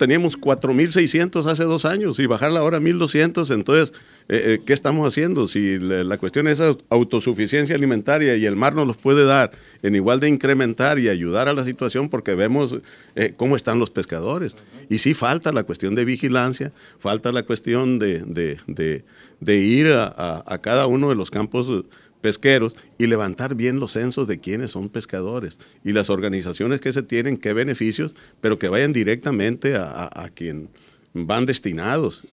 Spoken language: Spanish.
teníamos 4.600 hace dos años y bajarla ahora a 1.200, entonces eh, eh, ¿qué estamos haciendo? Si la, cuestión es autosuficiencia alimentaria y el mar nos los puede dar en igual de incrementar y ayudar a la situación porque vemos eh, cómo están los pescadores. Y sí falta la cuestión de vigilancia, falta la cuestión de, ir a, cada uno de los campos pesqueros y levantar bien los censos de quiénes son pescadores y las organizaciones que se tienen, qué beneficios, pero que vayan directamente a, a, a quien van destinados.